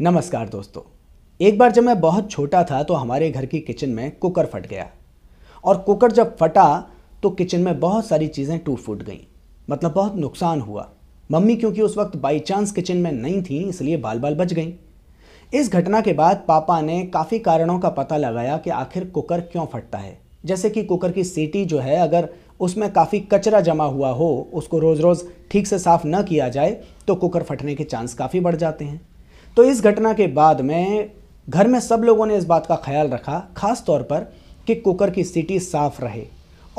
नमस्कार दोस्तों एक बार जब मैं बहुत छोटा था तो हमारे घर की किचन में कुकर फट गया और कुकर जब फटा तो किचन में बहुत सारी चीज़ें टूट फूट गईं मतलब बहुत नुकसान हुआ मम्मी क्योंकि उस वक्त बाई चांस किचन में नहीं थी इसलिए बाल बाल बच गई इस घटना के बाद पापा ने काफ़ी कारणों का पता लगाया कि आखिर कुकर क्यों फटता है जैसे कि कुकर की सीटी जो है अगर उसमें काफ़ी कचरा जमा हुआ हो उसको रोज़ रोज़ ठीक से साफ़ न किया जाए तो कुकर फटने के चांस काफ़ी बढ़ जाते हैं तो इस घटना के बाद में घर में सब लोगों ने इस बात का ख्याल रखा खास तौर पर कि कुकर की सीटी साफ रहे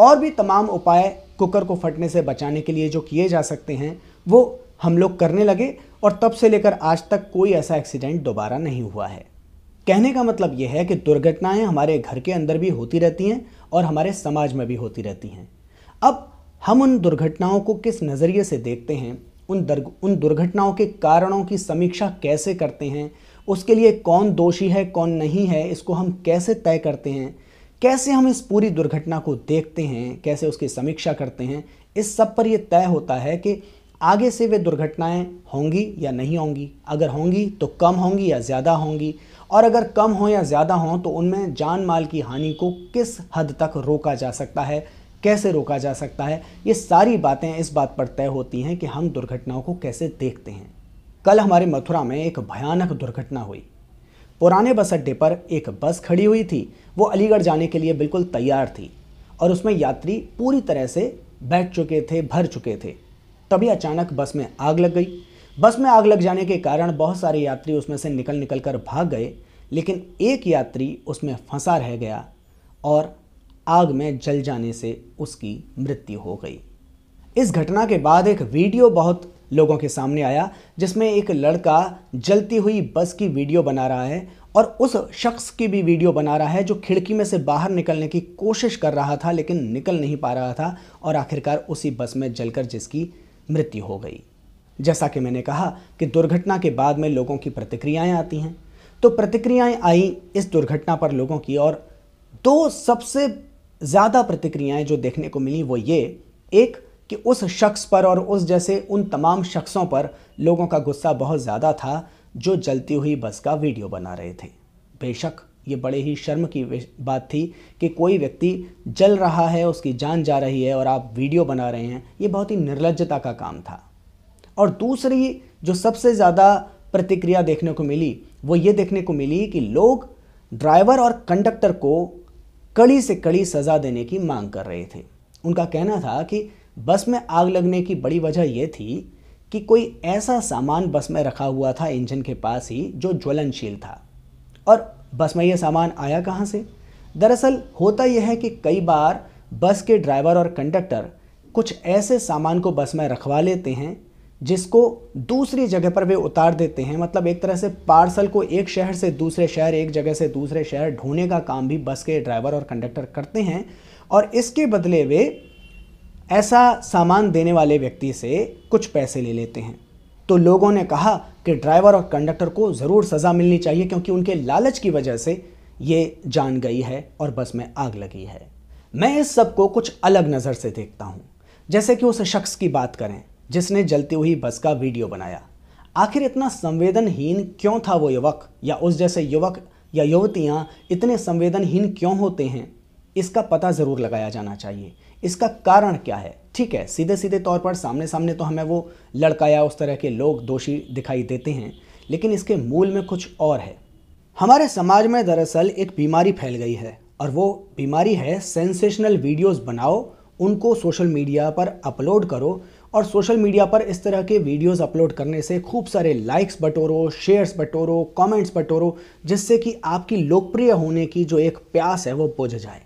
और भी तमाम उपाय कुकर को फटने से बचाने के लिए जो किए जा सकते हैं वो हम लोग करने लगे और तब से लेकर आज तक कोई ऐसा एक्सीडेंट दोबारा नहीं हुआ है कहने का मतलब यह है कि दुर्घटनाएं हमारे घर के अंदर भी होती रहती हैं और हमारे समाज में भी होती रहती हैं अब हम उन दुर्घटनाओं को किस नज़रिए से देखते हैं उन दर्ग, उन दुर्घटनाओं के कारणों की समीक्षा कैसे करते हैं उसके लिए कौन दोषी है कौन नहीं है इसको हम कैसे तय करते हैं कैसे हम इस पूरी दुर्घटना को देखते हैं कैसे उसकी समीक्षा करते हैं इस सब पर यह तय होता है कि आगे से वे दुर्घटनाएं होंगी या नहीं होंगी अगर होंगी तो कम होंगी या ज़्यादा होंगी और अगर कम हों या ज़्यादा हों तो उनमें जान माल की हानि को किस हद तक रोका जा सकता है कैसे रोका जा सकता है ये सारी बातें इस बात पर तय होती हैं कि हम दुर्घटनाओं को कैसे देखते हैं कल हमारे मथुरा में एक भयानक दुर्घटना हुई पुराने बस अड्डे पर एक बस खड़ी हुई थी वो अलीगढ़ जाने के लिए बिल्कुल तैयार थी और उसमें यात्री पूरी तरह से बैठ चुके थे भर चुके थे तभी अचानक बस में आग लग गई बस में आग लग जाने के कारण बहुत सारे यात्री उसमें से निकल निकल कर भाग गए लेकिन एक यात्री उसमें फंसा रह गया और आग में जल जाने से उसकी मृत्यु हो गई इस घटना के बाद एक वीडियो बहुत लोगों के सामने आया जिसमें एक लड़का जलती हुई बस की वीडियो बना रहा है और उस शख्स की भी वीडियो बना रहा है जो खिड़की में से बाहर निकलने की कोशिश कर रहा था लेकिन निकल नहीं पा रहा था और आखिरकार उसी बस में जलकर जिसकी मृत्यु हो गई जैसा कि मैंने कहा कि दुर्घटना के बाद में लोगों की प्रतिक्रियाएं आती हैं तो प्रतिक्रियाएं आई इस दुर्घटना पर लोगों की और दो सबसे ज़्यादा प्रतिक्रियाएं जो देखने को मिली वो ये एक कि उस शख्स पर और उस जैसे उन तमाम शख्सों पर लोगों का गुस्सा बहुत ज़्यादा था जो जलती हुई बस का वीडियो बना रहे थे बेशक ये बड़े ही शर्म की बात थी कि कोई व्यक्ति जल रहा है उसकी जान जा रही है और आप वीडियो बना रहे हैं ये बहुत ही निर्लजता का काम था और दूसरी जो सबसे ज़्यादा प्रतिक्रिया देखने को मिली वो ये देखने को मिली कि लोग ड्राइवर और कंडक्टर को कड़ी से कड़ी सज़ा देने की मांग कर रहे थे उनका कहना था कि बस में आग लगने की बड़ी वजह यह थी कि कोई ऐसा सामान बस में रखा हुआ था इंजन के पास ही जो ज्वलनशील था और बस में यह सामान आया कहाँ से दरअसल होता यह है कि कई बार बस के ड्राइवर और कंडक्टर कुछ ऐसे सामान को बस में रखवा लेते हैं जिसको दूसरी जगह पर वे उतार देते हैं मतलब एक तरह से पार्सल को एक शहर से दूसरे शहर एक जगह से दूसरे शहर ढोने का काम भी बस के ड्राइवर और कंडक्टर करते हैं और इसके बदले वे ऐसा सामान देने वाले व्यक्ति से कुछ पैसे ले लेते हैं तो लोगों ने कहा कि ड्राइवर और कंडक्टर को ज़रूर सज़ा मिलनी चाहिए क्योंकि उनके लालच की वजह से ये जान गई है और बस में आग लगी है मैं इस सब को कुछ अलग नज़र से देखता हूँ जैसे कि उस शख्स की बात करें जिसने जलती हुई बस का वीडियो बनाया आखिर इतना संवेदनहीन क्यों था वो युवक या उस जैसे युवक या युवतियाँ इतने संवेदनहीन क्यों होते हैं इसका पता ज़रूर लगाया जाना चाहिए इसका कारण क्या है ठीक है सीधे सीधे तौर पर सामने सामने तो हमें वो लड़का या उस तरह के लोग दोषी दिखाई देते हैं लेकिन इसके मूल में कुछ और है हमारे समाज में दरअसल एक बीमारी फैल गई है और वो बीमारी है सेंसेशनल वीडियोस बनाओ उनको सोशल मीडिया पर अपलोड करो और सोशल मीडिया पर इस तरह के वीडियोस अपलोड करने से खूब सारे लाइक्स बटोरो शेयर्स बटोरो कमेंट्स बटोरो जिससे कि आपकी लोकप्रिय होने की जो एक प्यास है वो बुझ जाए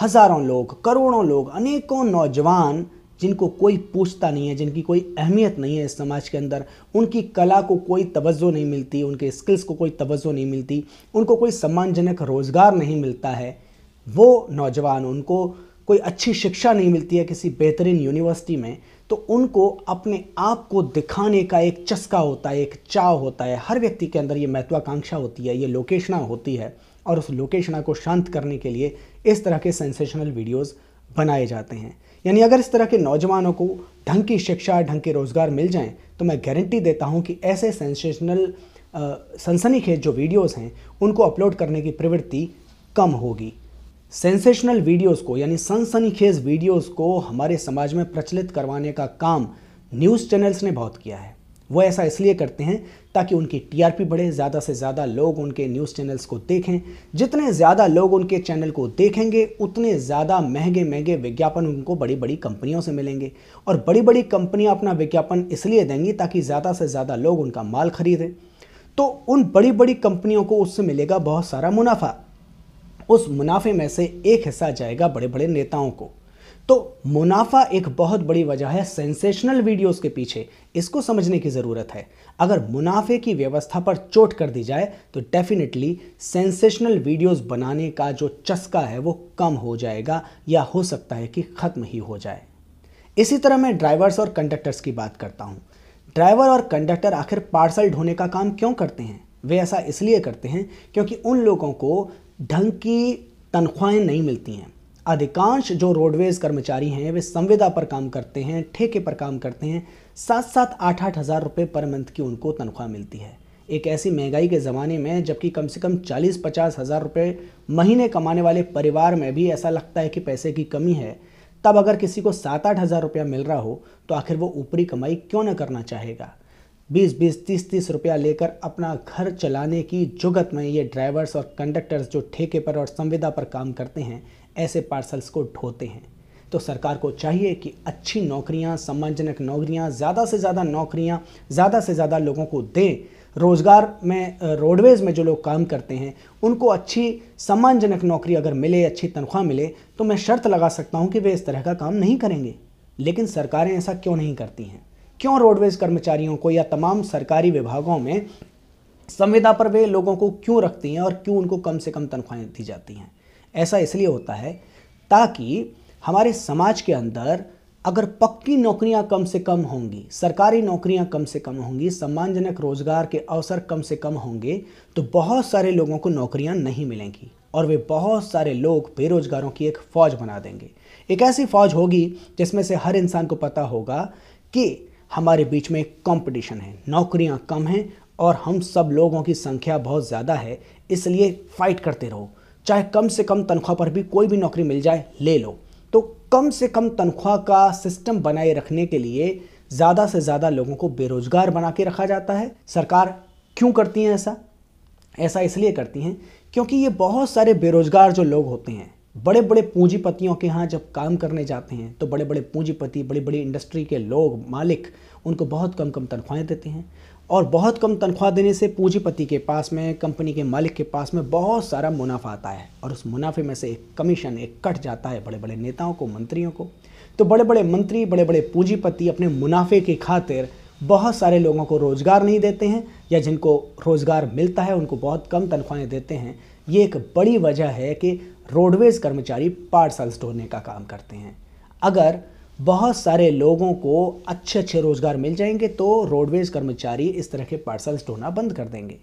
हज़ारों लोग करोड़ों लोग अनेकों नौजवान जिनको कोई पूछता नहीं है जिनकी कोई अहमियत नहीं है इस समाज के अंदर उनकी कला को कोई तवज्जो नहीं मिलती उनके स्किल्स को कोई तवज्जो नहीं मिलती उनको कोई सम्मानजनक रोज़गार नहीं मिलता है वो नौजवान उनको कोई अच्छी शिक्षा नहीं मिलती है किसी बेहतरीन यूनिवर्सिटी में तो उनको अपने आप को दिखाने का एक चस्का होता है एक चाव होता है हर व्यक्ति के अंदर ये महत्वाकांक्षा होती है ये लोकेशना होती है और उस लोकेशना को शांत करने के लिए इस तरह के सेंसेशनल वीडियोस बनाए जाते हैं यानी अगर इस तरह के नौजवानों को ढंग की शिक्षा ढंग के रोज़गार मिल जाएं तो मैं गारंटी देता हूं कि ऐसे सेंसेशनल सनसनीखेज जो वीडियोस हैं उनको अपलोड करने की प्रवृत्ति कम होगी सेंसेशनल वीडियोस को यानी सनसनीखेज वीडियोस को हमारे समाज में प्रचलित करवाने का काम न्यूज़ चैनल्स ने बहुत किया है वो ऐसा इसलिए करते हैं ताकि उनकी टीआरपी बढ़े ज़्यादा से ज़्यादा लोग उनके न्यूज़ चैनल्स को देखें जितने ज़्यादा लोग उनके चैनल को देखेंगे उतने ज़्यादा महंगे महंगे विज्ञापन उनको बड़ी बड़ी कंपनियों से मिलेंगे और बड़ी बड़ी कंपनियाँ अपना विज्ञापन इसलिए देंगी ताकि ज़्यादा से ज़्यादा लोग उनका माल खरीदें तो उन बड़ी बड़ी कंपनियों को उससे मिलेगा बहुत सारा मुनाफा उस मुनाफे में से एक हिस्सा जाएगा बड़े बड़े नेताओं को तो मुनाफा एक बहुत बड़ी वजह है सेंसेशनल वीडियोस के पीछे इसको समझने की ज़रूरत है अगर मुनाफे की व्यवस्था पर चोट कर दी जाए तो डेफिनेटली सेंसेशनल वीडियोस बनाने का जो चस्का है वो कम हो जाएगा या हो सकता है कि ख़त्म ही हो जाए इसी तरह मैं ड्राइवर्स और कंडक्टर्स की बात करता हूँ ड्राइवर और कंडक्टर आखिर पार्सल ढोने का काम क्यों करते हैं वे ऐसा इसलिए करते हैं क्योंकि उन लोगों को ढंग की तनख्वाहें नहीं मिलती हैं अधिकांश जो रोडवेज कर्मचारी हैं वे संविदा पर काम करते हैं ठेके पर काम करते हैं सात सात आठ आठ हज़ार रुपये पर मंथ की उनको तनख्वाह मिलती है एक ऐसी महंगाई के ज़माने में जबकि कम से कम चालीस पचास हज़ार रुपये महीने कमाने वाले परिवार में भी ऐसा लगता है कि पैसे की कमी है तब अगर किसी को सात आठ हज़ार रुपया मिल रहा हो तो आखिर वो ऊपरी कमाई क्यों ना करना चाहेगा बीस बीस तीस तीस रुपया लेकर अपना घर चलाने की जुगत में ये ड्राइवर्स और कंडक्टर्स जो ठेके पर और संविदा पर काम करते हैं ऐसे पार्सल्स को ढोते हैं तो सरकार को चाहिए कि अच्छी नौकरियां सम्मानजनक नौकरियां ज़्यादा से ज़्यादा नौकरियां ज़्यादा से ज़्यादा लोगों को दें रोज़गार में रोडवेज़ में जो लोग काम करते हैं उनको अच्छी सम्मानजनक नौकरी अगर मिले अच्छी तनख्वाह मिले तो मैं शर्त लगा सकता हूँ कि वे इस तरह का काम नहीं करेंगे लेकिन सरकारें ऐसा क्यों नहीं करती हैं क्यों रोडवेज कर्मचारियों को या तमाम सरकारी विभागों में संविदा पर वे लोगों को क्यों रखती हैं और क्यों उनको कम से कम तनख्वाहें दी जाती हैं ऐसा इसलिए होता है ताकि हमारे समाज के अंदर अगर पक्की नौकरियां कम से कम होंगी सरकारी नौकरियां कम से कम होंगी सम्मानजनक रोजगार के अवसर कम से कम होंगे तो बहुत सारे लोगों को नौकरियां नहीं मिलेंगी और वे बहुत सारे लोग बेरोजगारों की एक फ़ौज बना देंगे एक ऐसी फ़ौज होगी जिसमें से हर इंसान को पता होगा कि हमारे बीच में कंपटीशन है नौकरियां कम हैं और हम सब लोगों की संख्या बहुत ज़्यादा है इसलिए फाइट करते रहो चाहे कम से कम तनख्वाह पर भी कोई भी नौकरी मिल जाए ले लो तो कम से कम तनख्वाह का सिस्टम बनाए रखने के लिए ज़्यादा से ज़्यादा लोगों को बेरोजगार बना के रखा जाता है सरकार क्यों करती है ऐसा ऐसा इसलिए करती हैं क्योंकि ये बहुत सारे बेरोजगार जो लोग होते हैं बड़े बड़े पूंजीपतियों के यहाँ जब काम करने जाते हैं तो बड़े बड़े पूंजीपति बड़ी बड़ी इंडस्ट्री के लोग मालिक उनको बहुत कम कम तनख्वाहें देते हैं और बहुत कम तनख्वाह देने से पूंजीपति के पास में कंपनी के मालिक के पास में बहुत सारा मुनाफा आता है और उस मुनाफे में से एक कमीशन एक कट जाता है बड़े बड़े नेताओं को मंत्रियों को तो बड़े बड़े मंत्री बड़े बड़े पूंजीपति अपने मुनाफे की खातिर बहुत सारे लोगों को रोज़गार नहीं देते हैं या जिनको रोज़गार मिलता है उनको बहुत कम तनख्वाहें देते हैं ये एक बड़ी वजह है कि रोडवेज कर्मचारी पार्सल्स ढोने का काम करते हैं अगर बहुत सारे लोगों को अच्छे अच्छे रोज़गार मिल जाएंगे तो रोडवेज कर्मचारी इस तरह के पार्सल्स ढोना बंद कर देंगे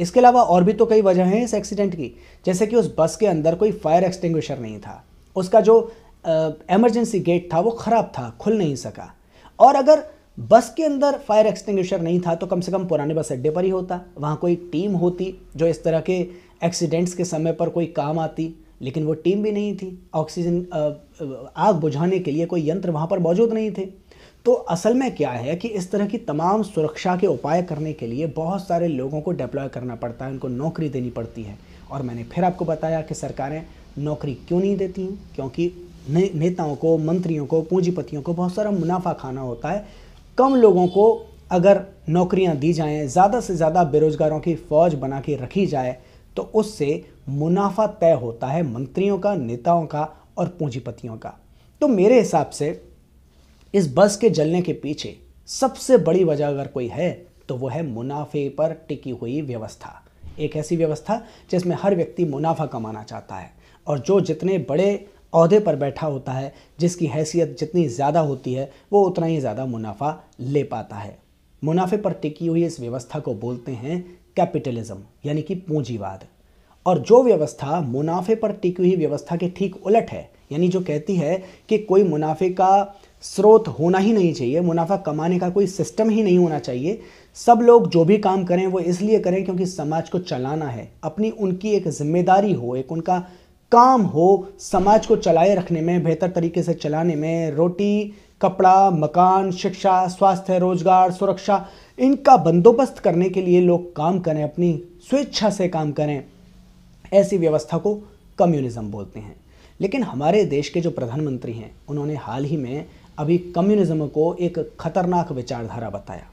इसके अलावा और भी तो कई वजह हैं इस एक्सीडेंट की जैसे कि उस बस के अंदर कोई फायर एक्सटिंग्विशर नहीं था उसका जो एमरजेंसी गेट था वो ख़राब था खुल नहीं सका और अगर बस के अंदर फायर एक्सटिंग्विशर नहीं था तो कम से कम पुराने बस अड्डे पर ही होता वहाँ कोई टीम होती जो इस तरह के एक्सीडेंट्स के समय पर कोई काम आती लेकिन वो टीम भी नहीं थी ऑक्सीजन आग बुझाने के लिए कोई यंत्र वहाँ पर मौजूद नहीं थे तो असल में क्या है कि इस तरह की तमाम सुरक्षा के उपाय करने के लिए बहुत सारे लोगों को डिप्लॉय करना पड़ता है उनको नौकरी देनी पड़ती है और मैंने फिर आपको बताया कि सरकारें नौकरी क्यों नहीं देती हैं क्योंकि ने, नेताओं को मंत्रियों को पूंजीपतियों को बहुत सारा मुनाफा खाना होता है कम लोगों को अगर नौकरियां दी जाएं ज़्यादा से ज़्यादा बेरोज़गारों की फ़ौज बना के रखी जाए तो उससे मुनाफा तय होता है मंत्रियों का नेताओं का और पूंजीपतियों का तो मेरे हिसाब से इस बस के जलने के पीछे सबसे बड़ी वजह अगर कोई है तो वो है मुनाफे पर टिकी हुई व्यवस्था एक ऐसी व्यवस्था जिसमें हर व्यक्ति मुनाफा कमाना चाहता है और जो जितने बड़े अहदे पर बैठा होता है जिसकी हैसियत जितनी ज़्यादा होती है वो उतना ही ज़्यादा मुनाफा ले पाता है मुनाफे पर टिकी हुई इस व्यवस्था को बोलते हैं कैपिटलिज्म यानी कि पूंजीवाद और जो व्यवस्था मुनाफे पर टिकी हुई व्यवस्था के ठीक उलट है यानी जो कहती है कि कोई मुनाफे का स्रोत होना ही नहीं चाहिए मुनाफा कमाने का कोई सिस्टम ही नहीं होना चाहिए सब लोग जो भी काम करें वो इसलिए करें क्योंकि समाज को चलाना है अपनी उनकी एक जिम्मेदारी हो एक उनका काम हो समाज को चलाए रखने में बेहतर तरीके से चलाने में रोटी कपड़ा मकान शिक्षा स्वास्थ्य रोजगार सुरक्षा इनका बंदोबस्त करने के लिए लोग काम करें अपनी स्वेच्छा से काम करें ऐसी व्यवस्था को कम्युनिज़्म बोलते हैं लेकिन हमारे देश के जो प्रधानमंत्री हैं उन्होंने हाल ही में अभी कम्युनिज़्म को एक खतरनाक विचारधारा बताया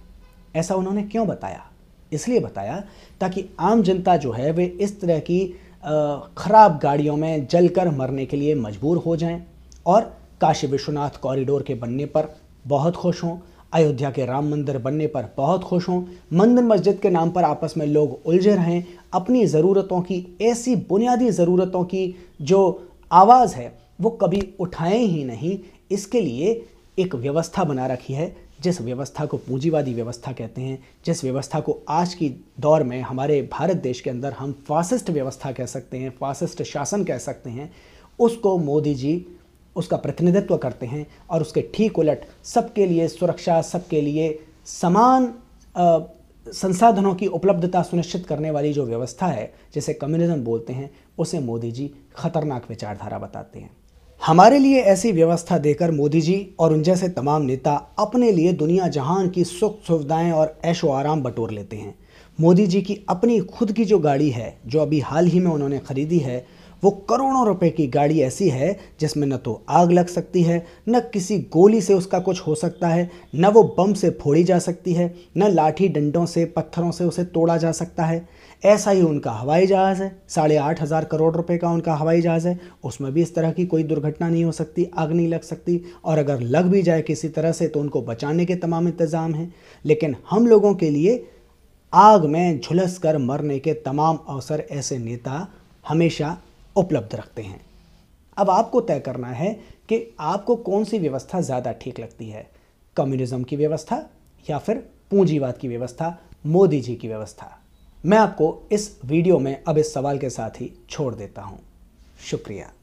ऐसा उन्होंने क्यों बताया इसलिए बताया ताकि आम जनता जो है वे इस तरह की ख़राब गाड़ियों में जलकर मरने के लिए मजबूर हो जाएं और काशी विश्वनाथ कॉरिडोर के बनने पर बहुत खुश हों अयोध्या के राम मंदिर बनने पर बहुत खुश हों मंदिर मस्जिद के नाम पर आपस में लोग उलझे रहें अपनी ज़रूरतों की ऐसी बुनियादी ज़रूरतों की जो आवाज़ है वो कभी उठाएं ही नहीं इसके लिए एक व्यवस्था बना रखी है जिस व्यवस्था को पूंजीवादी व्यवस्था कहते हैं जिस व्यवस्था को आज की दौर में हमारे भारत देश के अंदर हम फासिस्ट व्यवस्था कह सकते हैं फासिस्ट शासन कह सकते हैं उसको मोदी जी उसका प्रतिनिधित्व करते हैं और उसके ठीक उलट सबके लिए सुरक्षा सबके लिए समान संसाधनों की उपलब्धता सुनिश्चित करने वाली जो व्यवस्था है जिसे कम्युनिज्म बोलते हैं उसे मोदी जी खतरनाक विचारधारा बताते हैं हमारे लिए ऐसी व्यवस्था देकर मोदी जी और उन जैसे तमाम नेता अपने लिए दुनिया जहान की सुख सुविधाएं और ऐशो आराम बटोर लेते हैं मोदी जी की अपनी खुद की जो गाड़ी है जो अभी हाल ही में उन्होंने खरीदी है वो करोड़ों रुपए की गाड़ी ऐसी है जिसमें न तो आग लग सकती है न किसी गोली से उसका कुछ हो सकता है न वो बम से फोड़ी जा सकती है न लाठी डंडों से पत्थरों से उसे तोड़ा जा सकता है ऐसा ही उनका हवाई जहाज़ है साढ़े आठ हज़ार करोड़ रुपए का उनका हवाई जहाज़ है उसमें भी इस तरह की कोई दुर्घटना नहीं हो सकती आग नहीं लग सकती और अगर लग भी जाए किसी तरह से तो उनको बचाने के तमाम इंतज़ाम हैं लेकिन हम लोगों के लिए आग में झुलस कर मरने के तमाम अवसर ऐसे नेता हमेशा उपलब्ध रखते हैं अब आपको तय करना है कि आपको कौन सी व्यवस्था ज़्यादा ठीक लगती है कम्युनिज्म की व्यवस्था या फिर पूंजीवाद की व्यवस्था मोदी जी की व्यवस्था मैं आपको इस वीडियो में अब इस सवाल के साथ ही छोड़ देता हूँ शुक्रिया